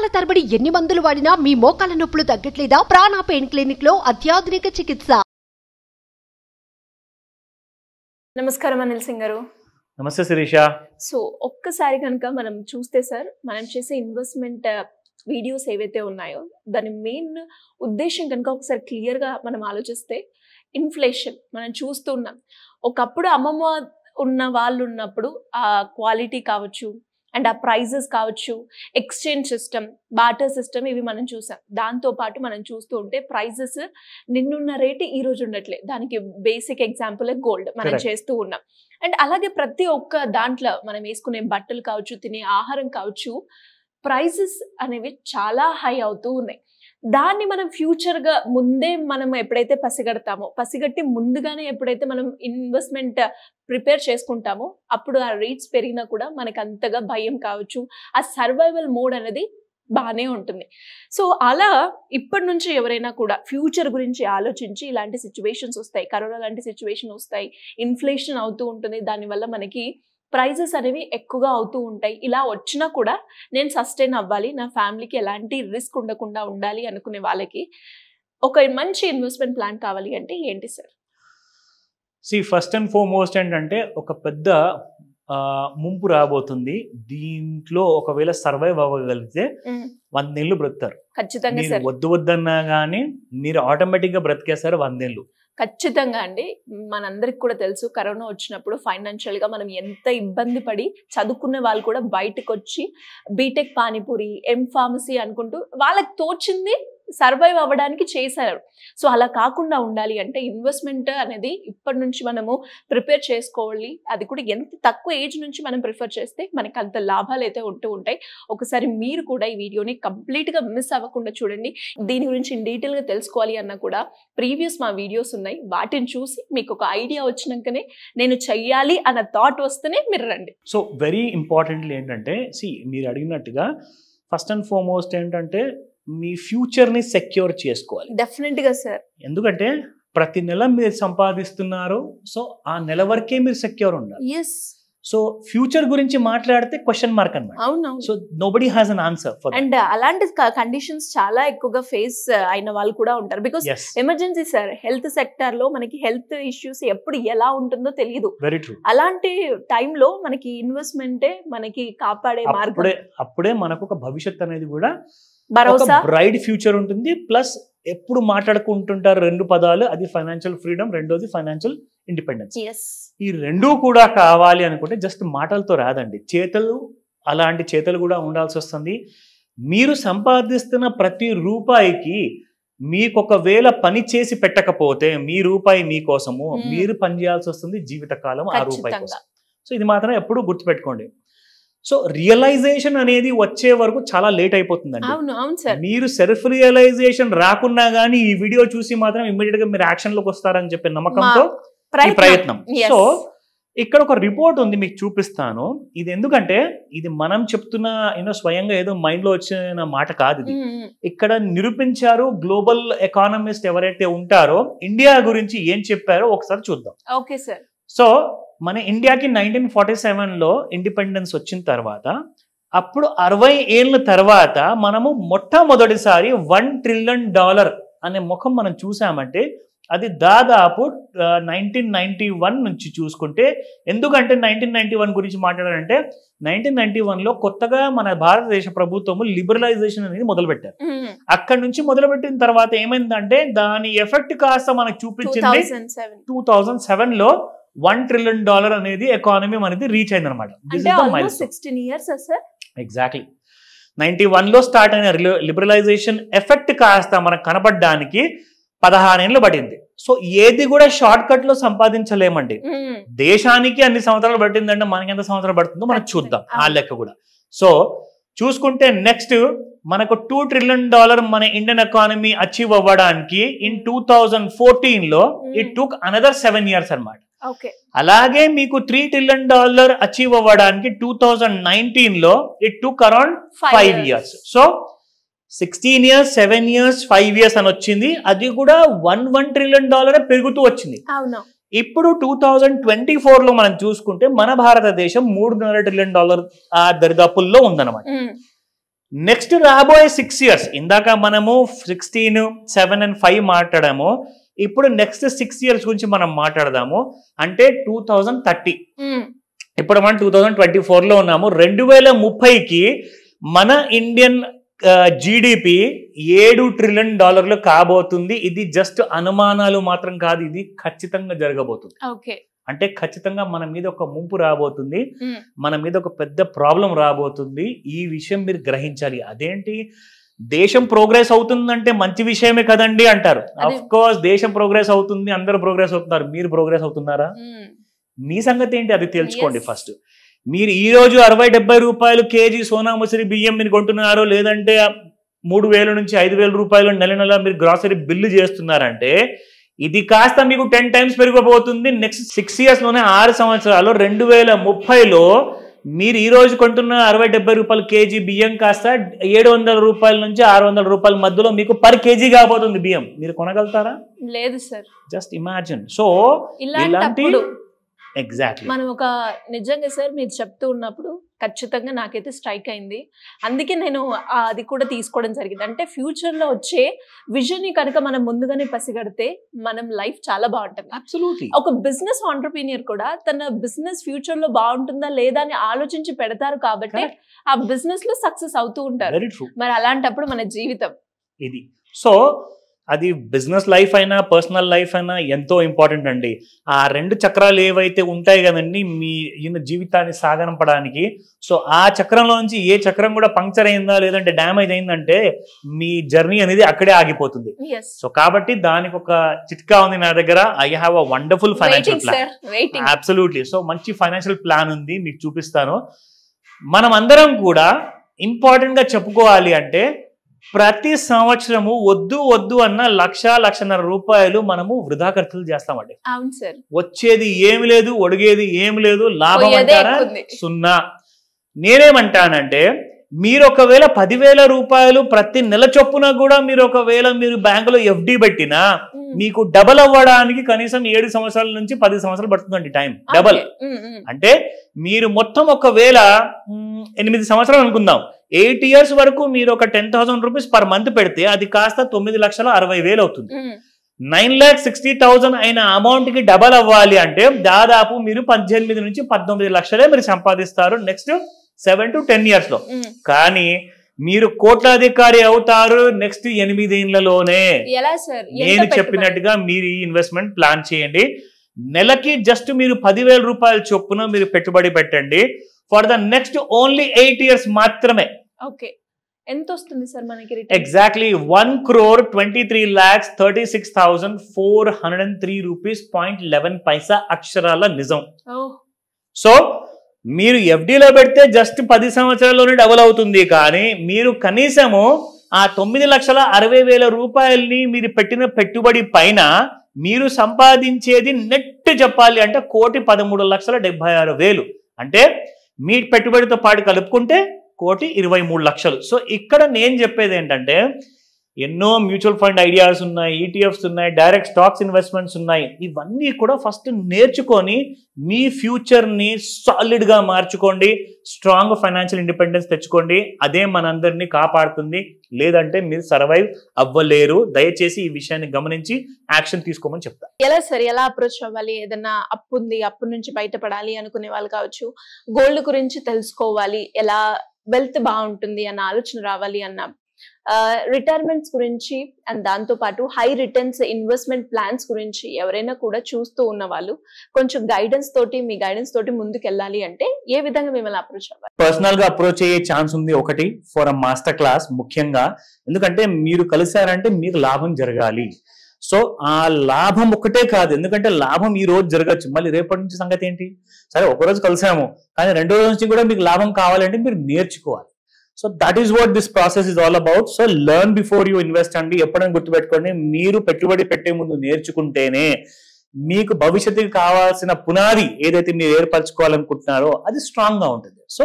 నెలల తరబడి ఎన్ని మందులు వాడినా మీ మోకాల నొప్పులు తగ్గట్లేదా ప్రాణ పెయిన్ క్లినిక్ లో అత్యాధునిక చికిత్స నమస్కారం అనిల్ సింగ్ గారు నమస్తే శిరీష సో ఒక్కసారి కనుక మనం చూస్తే సార్ మనం చేసే ఇన్వెస్ట్మెంట్ వీడియోస్ uh, ఏవైతే ఉన్నాయో దాని మెయిన్ ఉద్దేశం కనుక ఒకసారి క్లియర్గా మనం ఆలోచిస్తే ఇన్ఫ్లేషన్ మనం చూస్తూ ఉన్నాం ఒకప్పుడు అమ్మమ్మ ఉన్న వాళ్ళు ఉన్నప్పుడు ఆ క్వాలిటీ కావచ్చు అండ్ ఆ ప్రైజెస్ కావచ్చు ఎక్స్చేంజ్ సిస్టమ్ బాటర్ సిస్టమ్ ఇవి మనం చూసాం దాంతోపాటు మనం చూస్తూ ఉంటే ప్రైజెస్ నిన్నున్న రేటు ఈ రోజు ఉండట్లే దానికి బేసిక్ ఎగ్జాంపుల్ గోల్డ్ మనం చేస్తూ ఉన్నాం అండ్ అలాగే ప్రతి ఒక్క దాంట్లో మనం వేసుకునే బట్టలు కావచ్చు తినే ఆహారం కావచ్చు ప్రైజెస్ అనేవి చాలా హై అవుతూ ఉన్నాయి దాన్ని మనం ఫ్యూచర్గా ముందే మనం ఎప్పుడైతే పసిగడతామో పసిగట్టి ముందుగానే ఎప్పుడైతే మనం ఇన్వెస్ట్మెంట్ ప్రిపేర్ చేసుకుంటామో అప్పుడు ఆ రేట్స్ పెరిగినా కూడా మనకు అంతగా భయం కావచ్చు ఆ సర్వైవల్ మోడ్ అనేది బాగానే ఉంటుంది సో అలా ఇప్పటి నుంచి ఎవరైనా కూడా ఫ్యూచర్ గురించి ఆలోచించి ఇలాంటి సిచ్యువేషన్స్ వస్తాయి కరోనా లాంటి సిచ్యువేషన్ వస్తాయి ఇన్ఫ్లేషన్ అవుతూ ఉంటుంది దానివల్ల మనకి ప్రైజెస్ అనేవి ఎక్కువగా అవుతూ ఉంటాయి ఇలా వచ్చినా కూడా నేను సస్టైన్ అవ్వాలి నా ఫ్యామిలీకి ఎలాంటి రిస్క్ ఉండకుండా ఉండాలి అనుకునే వాళ్ళకి ఒక మంచి ఇన్వెస్ట్మెంట్ ప్లాన్ కావాలి అంటే ఏంటి sir see first and most ఏంటంటే ఒక పెద్ద ముంపు రాబోతుంది దీంట్లో ఒకవేళ సర్వైవ్ అవ్వగలిగితే వందేళ్ళు బ్రతుకుతారు ఖచ్చితంగా వద్దు వద్దన్నా గానీ మీరు ఆటోమేటిక్ గా బ్రతికేస్తారు వందేళ్ళు ఖచ్చితంగా అండి మనందరికి కూడా తెలుసు కరోనా వచ్చినప్పుడు ఫైనాన్షియల్గా మనం ఎంత ఇబ్బంది పడి చదువుకున్న వాళ్ళు కూడా బయటకు వచ్చి బీటెక్ పానీపూరి ఎం ఫార్మసీ అనుకుంటూ వాళ్ళకి తోచింది సర్వైవ్ అవ్వడానికి చేశారు సో అలా కాకుండా ఉండాలి అంటే ఇన్వెస్ట్మెంట్ అనేది ఇప్పటి నుంచి మనము ప్రిపేర్ చేసుకోవాలి అది కూడా ఎంత తక్కువ ఏజ్ నుంచి మనం ప్రిఫర్ చేస్తే మనకు అంత లాభాలు అయితే ఉంటూ ఉంటాయి ఒకసారి మీరు కూడా ఈ వీడియోని కంప్లీట్గా మిస్ అవ్వకుండా చూడండి దీని గురించి డీటెయిల్గా తెలుసుకోవాలి అన్నా కూడా ప్రీవియస్ మా వీడియోస్ ఉన్నాయి వాటిని చూసి మీకు ఒక ఐడియా వచ్చినాకనే నేను చెయ్యాలి అన్న థాట్ వస్తేనే మీరు రండి సో వెరీ ఇంపార్టెంట్లీ ఏంటంటే సి మీరు అడిగినట్టుగా ఫస్ట్ అండ్ ఫార్మోస్ట్ ఏంటంటే మీ ఫ్యూచర్ ని సెక్యూర్ చేసుకోవాలి డెఫినెట్ గా సార్ ఎందుకంటే ప్రతి నెల మీరు సంపాదిస్తున్నారు సో ఆ నెల వరకే మీరు సెక్యూర్ ఉండాలి ఎస్ సో ఫ్యూచర్ గురించి మాట్లాడితే క్వశ్చన్ మార్క్ అనమాట అవును so nobody has an answer for and అలాంటి కండిషన్స్ చాలా ఎక్కువగా ఫేస్ uh, అయిన వాళ్ళు కూడా ఉంటారు because emergency sir health sector లో మనకి హెల్త్ ఇష్యూస్ ఎప్పుడు ఎలా ఉంటుందో తెలియదు వెరీ ట్రూ అలాంటి లో మనకి ఇన్వెస్ట్మెంటే మనకి కాపాడే మార్గం అప్పుడే మనకు ఒక భవిష్యత్ అనేది కూడా భరోసా బ్రైడ్ ఫ్యూచర్ ఉంటుంది ప్లస్ ఎప్పుడు మాట్లాడుకుంటుంటారు రెండు పదాలు అది ఫైనాన్షియల్ ఫ్రీడమ్ రెండోది ఫైనాన్షియల్ ఇండిపెండెన్స్ ఈ రెండూ కూడా కావాలి అనుకుంటే జస్ట్ మాటలతో రాదండి చేతలు అలాంటి చేతలు కూడా ఉండాల్సి వస్తుంది మీరు సంపాదిస్తున్న ప్రతి రూపాయికి మీకు ఒకవేళ పని చేసి పెట్టకపోతే మీ రూపాయి మీకోసము మీరు పని చేయాల్సి వస్తుంది జీవితకాలం ఆ రూపాయి కోసం సో ఇది మాత్రం ఎప్పుడు గుర్తుపెట్టుకోండి సో రియలైజేషన్ అనేది వచ్చే వరకు చాలా లేట్ అయిపోతుందండి అవును అవును సార్ మీరు సెల్ఫ్ రియలైజేషన్ రాకున్నా గానీ ఈ వీడియో చూసి మాత్రం ఇమ్మీడియట్ గా మీరు యాక్షన్ లోకి వస్తారని చెప్పే నమ్మకంతో ప్రయత్నం సో ఇక్కడ ఒక రిపోర్ట్ ఉంది మీకు చూపిస్తాను ఇది ఎందుకంటే ఇది మనం చెప్తున్న ఏదో స్వయంగా ఏదో మైండ్ లో వచ్చిన మాట కాదు ఇది ఇక్కడ నిరూపించారు గ్లోబల్ ఎకానమిస్ట్ ఎవరైతే ఉంటారో ఇండియా గురించి ఏం చెప్పారో ఒకసారి చూద్దాం ఓకే సార్ సో మన ఇండియాకి నైన్టీన్ ఫార్టీ సెవెన్లో ఇండిపెండెన్స్ వచ్చిన తర్వాత అప్పుడు అరవై ఏళ్ళ తర్వాత మనము మొట్టమొదటిసారి వన్ ట్రిలియన్ డాలర్ అనే ముఖం మనం చూసామంటే అది దాదాపు నైన్టీన్ నైన్టీ వన్ నుంచి చూసుకుంటే ఎందుకంటే నైన్టీన్ నైన్టీ వన్ గురించి మాట్లాడాలంటే నైన్టీన్ నైన్టీ వన్లో కొత్తగా మన భారతదేశ ప్రభుత్వము లిబరలైజేషన్ అనేది మొదలుపెట్టారు అక్కడి నుంచి మొదలుపెట్టిన తర్వాత ఏమైందంటే దాని ఎఫెక్ట్ కాస్త మనకు చూపించింది టూ థౌజండ్ సెవెన్లో లో వన్ ట్రిలియన్ డాలర్ అనేది ఎకానమీ అనేది రీచ్ అయింది అనమాట sixteen years exactly ninety one లో స్టార్ట్ అయిన లిబరలైజేషన్ ఎఫెక్ట్ కాస్త మనకు కనపడడానికి పదహారేళ్ళు పట్టింది సో ఏది కూడా షార్ట్ కట్ లో సంపాదించలేమండి hmm. దేశానికి అన్ని సంవత్సరాలు పట్టిందంటే మనకి ఎంత సంవత్సరాలు పడుతుందో మనం చూద్దాం ఆ లెక్క కూడా సో చూసుకుంటే నెక్స్ట్ మనకు టూ ట్రిలియన్ డాలర్ మన ఇండియన్ ఎకానమీ అచీవ్ అవ్వడానికి ఇన్ టూ థౌజండ్ ఫోర్టీన్ లో it took another seven years అనమాట అలాగే మీకు త్రీ ట్రిలియన్ డాలర్ అచీవ్ అవ్వడానికి టూ థౌజండ్ నైన్టీన్ లో it took around five years so sixteen years seven years five years అని వచ్చింది అది కూడా వన్ వన్ ట్రిలియన్ డాలర్ పెరుగుతూ వచ్చింది ఇప్పుడు టూ థౌజండ్ ట్వంటీ ఫోర్ లో మనం చూసుకుంటే మన భారతదేశం మూడున్నర ట్రిలియన్ డాలర్ ఆ దరిదాపుల్లో ఉందన్నమాట నెక్స్ట్ రాబోయే సిక్స్ ఇయర్స్ ఇందాక మనము సిక్స్టీన్ సెవెన్ అండ్ ఫైవ్ మాట్లాడాము ఇప్పుడు నెక్స్ట్ సిక్స్ ఇయర్స్ గురించి మనం మాట్లాడదాము అంటే టూ థౌజండ్ థర్టీ ఇప్పుడు మనం టూ థౌజండ్ ట్వంటీ ఫోర్ లో ఉన్నాము రెండు వేల ముప్పైకి మన ఇండియన్ జీడిపి ఏడు ట్రిలియన్ డాలర్లు కాబోతుంది ఇది జస్ట్ అనుమానాలు మాత్రం కాదు ఇది ఖచ్చితంగా జరగబోతుంది అంటే ఖచ్చితంగా మన మీద ఒక ముంపు రాబోతుంది మన మీద ఒక పెద్ద ప్రాబ్లం రాబోతుంది ఈ విషయం మీరు గ్రహించాలి అదేంటి దేశం ప్రోగ్రెస్ అవుతుందంటే మంచి విషయమే కదండి అంటారు అఫ్ కోర్స్ దేశం ప్రోగ్రెస్ అవుతుంది అందరూ ప్రోగ్రెస్ అవుతున్నారు మీరు ప్రోగ్రెస్ అవుతున్నారా మీ సంగతి ఏంటి అది తెలుసుకోండి ఫస్ట్ మీరు ఈ రోజు అరవై డెబ్బై రూపాయలు కేజీ సోనా మసూరి బియ్యం మీరు కొంటున్నారో లేదంటే మూడు వేల నుంచి ఐదు వేల రూపాయలు నెల నెల మీరు గ్రాసరీ బిల్లు చేస్తున్నారంటే ఇది కాస్త మీకు టెన్ టైమ్స్ పెరిగిపోతుంది నెక్స్ట్ సిక్స్ ఇయర్స్ లోనే ఆరు సంవత్సరాలు రెండు వేల ముప్పైలో మీరు ఈ రోజు కొంటున్న అరవై డెబ్బై రూపాయలు కేజీ బియ్యం కాస్త ఏడు వందల రూపాయల నుంచి ఆరు వందల రూపాయల మధ్యలో మీకు పర్ కేజీ కాబోతుంది బియ్యం మీరు కొనగలుగుతారా లేదు సార్ జస్ట్ ఇమాజిన్ సో ఇలాంటి ఎగ్జాక్ట్ మనం ఒక నిజంగా సార్ మీరు చెప్తూ ఉన్నప్పుడు ఖచ్చితంగా నాకైతే స్ట్రైక్ అయింది అందుకే నేను అది కూడా తీసుకోవడం జరిగింది అంటే ఫ్యూచర్లో వచ్చే విజన్ని కనుక మనం ముందుగానే పసిగడితే మనం లైఫ్ చాలా బాగుంటుంది ఒక బిజినెస్ ఆంటర్ప్రీనియర్ కూడా తన బిజినెస్ ఫ్యూచర్లో బాగుంటుందా లేదా అని ఆలోచించి పెడతారు కాబట్టి ఆ బిజినెస్ లో సక్సెస్ అవుతూ ఉంటారు మరి అలాంటప్పుడు మన జీవితం ఇది సో అది బిజినెస్ లైఫ్ అయినా పర్సనల్ లైఫ్ అయినా ఎంతో ఇంపార్టెంట్ అండి ఆ రెండు చక్రాలు ఏవైతే ఉంటాయి కదండి మీ ఈయన జీవితాన్ని సాగనంపడానికి సో ఆ చక్రంలో నుంచి ఏ చక్రం కూడా పంక్చర్ అయిందా లేదంటే డ్యామేజ్ అయిందంటే మీ జర్నీ అనేది అక్కడే ఆగిపోతుంది సో కాబట్టి దానికి ఒక చిట్కా ఉంది నా దగ్గర I have a wonderful financial plan absolutely so మంచి ఫైనాన్షియల్ ప్లాన్ ఉంది మీకు చూపిస్తాను మనం అందరం కూడా ఇంపార్టెంట్ గా చెప్పుకోవాలి అంటే ప్రతి సంవత్సరము వద్దు వద్దు అన్న లక్ష లక్షన్నర రూపాయలు మనము వృధా ఖర్చులు చేస్తామండి వచ్చేది ఏమి లేదు ఒడిగేది ఏమి లేదు లాభం అంటారా సున్నా నేనేమంటానంటే మీరు ఒకవేళ పదివేల రూపాయలు ప్రతి నెల చొప్పున కూడా మీరు ఒకవేళ మీరు బ్యాంకులో ఎఫ్డి పెట్టినా మీకు డబల్ అవ్వడానికి కనీసం ఏడు సంవత్సరాల నుంచి పది సంవత్సరాలు పడుతుందండి టైం డబల్ అంటే మీరు మొత్తం ఒకవేళ ఎనిమిది సంవత్సరాలు అనుకుందాం ఎయిట్ ఇయర్స్ వరకు మీరు ఒక ten thousand rupees per month పెడితే అది కాస్త తొమ్మిది లక్షల అరవై వేలు అవుతుంది నైన్ ల్యాక్ సిక్స్టీ థౌసండ్ అయిన అమౌంట్ కి డబల్ అవ్వాలి అంటే దాదాపు మీరు పద్దెనిమిది నుంచి పద్దొమ్మిది లక్షలే మీరు సంపాదిస్తారు next seven to ten years లో కానీ మీరు కోట్లాధికారి అవుతారు నెక్స్ట్ ఎనిమిదేళ్లలోనే నేను చెప్పినట్టుగా మీరు ఈ ఇన్వెస్ట్మెంట్ ప్లాన్ చేయండి నెలకి జస్ట్ మీరు పదివేల రూపాయల చొప్పున మీరు పెట్టుబడి పెట్టండి for the next only eight years మాత్రమే ఓకే ఎంత వస్తుంది సార్ మనకి exactly one crore twenty three lakhs thirty six thousand four hundred and three rupees point eleven paisa అక్షరాల నిజం సో మీరు ఎఫ్డీలో పెడితే జస్ట్ పది సంవత్సరాల్లోనే డబుల్ అవుతుంది కానీ మీరు కనీసము ఆ తొమ్మిది లక్షల అరవై వేల రూపాయలని మీరు పెట్టిన పెట్టుబడి పైన మీరు సంపాదించేది నెట్ చెప్పాలి అంటే కోటి పదమూడు లక్షల డెబ్బై ఆరు వేలు అంటే మీ పెట్టుబడితో పాటు కలుపుకుంటే కోటి ఇరవై మూడు లక్షలు సో ఇక్కడ నేను చెప్పేది ఏంటంటే ఎన్నో మ్యూచువల్ ఫండ్ ఐడియాస్ ఉన్నాయి ఈటీఎఫ్స్ e ఉన్నాయి డైరెక్ట్ స్టాక్స్ ఇన్వెస్ట్మెంట్స్ ఉన్నాయి ఇవన్నీ కూడా ఫస్ట్ నేర్చుకొని మీ ఫ్యూచర్ని సాలిడ్గా మార్చుకోండి స్ట్రాంగ్ ఫైనాన్షియల్ ఇండిపెండెన్స్ తెచ్చుకోండి అదే మనందరినీ కాపాడుతుంది లేదంటే మీరు సర్వైవ్ అవ్వలేరు దయచేసి ఈ విషయాన్ని గమనించి యాక్షన్ తీసుకోమని చెప్తా ఎలా సార్ ఎలా అప్రోచ్ అవ్వాలి ఏదన్నా అప్పు ఉంది అప్పు నుంచి బయటపడాలి అనుకునే వాళ్ళు కావచ్చు గోల్డ్ గురించి తెలుసుకోవాలి ఎలా వెల్త్ బాగుంటుంది అన్న ఆలోచన రావాలి అన్న రిటైర్మెంట్స్ గురించి అండ్ దాంతో పాటు హై రిటర్న్స్ ఇన్వెస్ట్మెంట్ ప్లాన్స్ గురించి ఎవరైనా కూడా చూస్తూ ఉన్న వాళ్ళు కొంచెం గైడెన్స్ తోటి మీ గైడెన్స్ తోటి ముందుకు వెళ్ళాలి అంటే ఏ విధంగా మిమ్మల్ని అప్రోచ్ అవ్వాలి పర్సనల్ గా అప్రోచ్ అయ్యే ఛాన్స్ ఉంది ఒకటి ఫర్ అ మాస్టర్ క్లాస్ ముఖ్యంగా ఎందుకంటే మీరు కలిసారంటే మీకు లాభం జరగాలి సో ఆ లాభం ఒక్కటే కాదు ఎందుకంటే లాభం ఈ రోజు జరగచ్చు మళ్ళీ రేపటి నుంచి సంగతి ఏంటి సరే ఒకరోజు కలిసాము కానీ రెండో రోజు నుంచి కూడా మీకు లాభం కావాలంటే మీరు నేర్చుకోవాలి so that is what this process is all about so learn before you invest అండి ఎప్పుడైనా గుర్తుపెట్టుకోండి మీరు పెట్టుబడి పెట్టే ముందు నేర్చుకుంటేనే మీకు భవిష్యత్తుకి కావాల్సిన పునాది ఏదైతే మీరు ఏర్పరచుకోవాలనుకుంటున్నారో అది స్ట్రాంగ్ గా ఉంటుంది సో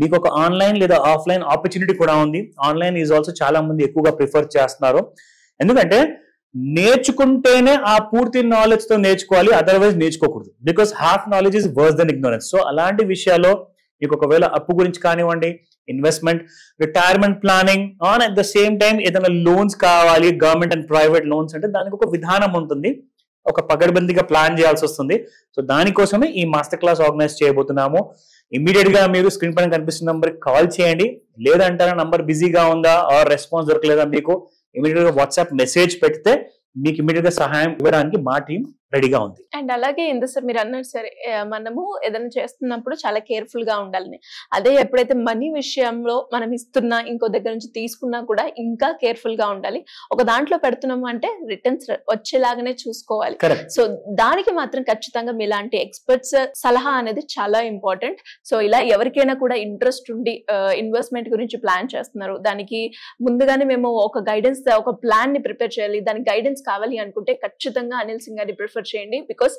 మీకు ఒక ఆన్లైన్ లేదా ఆఫ్లైన్ ఆపర్చునిటీ కూడా ఉంది ఆన్లైన్ ఈజ్ ఆల్సో చాలా మంది ఎక్కువగా ప్రిఫర్ చేస్తున్నారు ఎందుకంటే నేర్చుకుంటేనే ఆ పూర్తి నాలెడ్జ్ తో నేర్చుకోవాలి అదర్వైజ్ నేర్చుకోకూడదు because half knowledge is worse than ignorance so అలాంటి విషయాల్లో మీకు ఒకవేళ అప్పు గురించి కానివ్వండి investment retirement planning on at the same time ఏదైనా లోన్స్ కావాలి గవర్నమెంట్ అండ్ ప్రైవేట్ లోన్స్ అంటే దానికి ఒక విధానం ఉంటుంది ఒక పగడబందీగా ప్లాన్ చేయాల్సి వస్తుంది సో దానికోసమే ఈ మాస్టర్ క్లాస్ ఆర్గనైజ్ చేయబోతున్నాము ఇమీడియట్ గా మీరు స్క్రీన్ పైన కనిపిస్తున్న నంబర్ కాల్ చేయండి లేదంటారా నంబర్ బిజీగా ఉందా ఆర్ రెస్పాన్స్ దొరకలేదా మీకు इमीडियट वाट्सअप मेसेज पड़ते इमीडियट सहायम రెడీగా ఉంది అండ్ అలాగే ఎందుకు సార్ మీరు అన్నారు సరే మనము ఏదైనా చేస్తున్నప్పుడు చాలా కేర్ఫుల్ గా ఉండాలని అదే ఎప్పుడైతే మనీ విషయంలో మనం ఇస్తున్నా ఇంకో దగ్గర నుంచి తీసుకున్నా కూడా ఇంకా కేర్ఫుల్ గా ఉండాలి ఒక దాంట్లో పెడుతున్నాము అంటే రిటర్న్స్ వచ్చేలాగానే చూసుకోవాలి సో దానికి మాత్రం ఖచ్చితంగా మీలాంటి ఎక్స్పర్ట్స్ సలహా అనేది చాలా ఇంపార్టెంట్ సో ఇలా ఎవరికైనా కూడా ఇంట్రెస్ట్ ఉండి ఇన్వెస్ట్మెంట్ గురించి ప్లాన్ చేస్తున్నారు దానికి ముందుగానే మేము ఒక గైడెన్స్ ఒక ప్లాన్ ని ప్రిపేర్ చేయాలి దానికి గైడెన్స్ కావాలి అనుకుంటే ఖచ్చితంగా అనిల్ సింగ్ గారి ప్రిఫర్ చేయండి బికాస్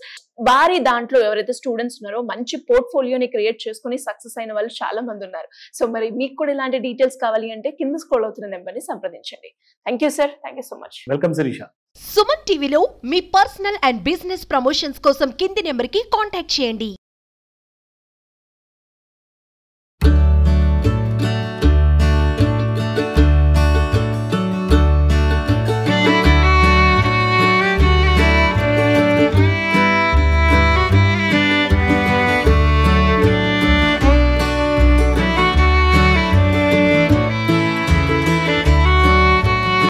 భారీ దాంట్లో ఎవరైతే స్టూడెంట్స్ ఉన్నారో మంచి పోర్ట్ఫోలియోని క్రియేట్ చేసుకుని సక్సెస్ అయిన వాళ్ళు చాలా మంది ఉన్నారు సో మరి మీకు కూడా ఇలాంటి డీటెయిల్స్ కావాలి అంటే కింద స్కోల్ అవుతున్న నెంబర్ని సంప్రదించండి thank you sir thank you so much welcome Shirisha Suman టీవీలో మీ పర్సనల్ అండ్ బిజినెస్ ప్రమోషన్స్ కోసం కింది నెంబర్ కి కాంటాక్ట్ చేయండి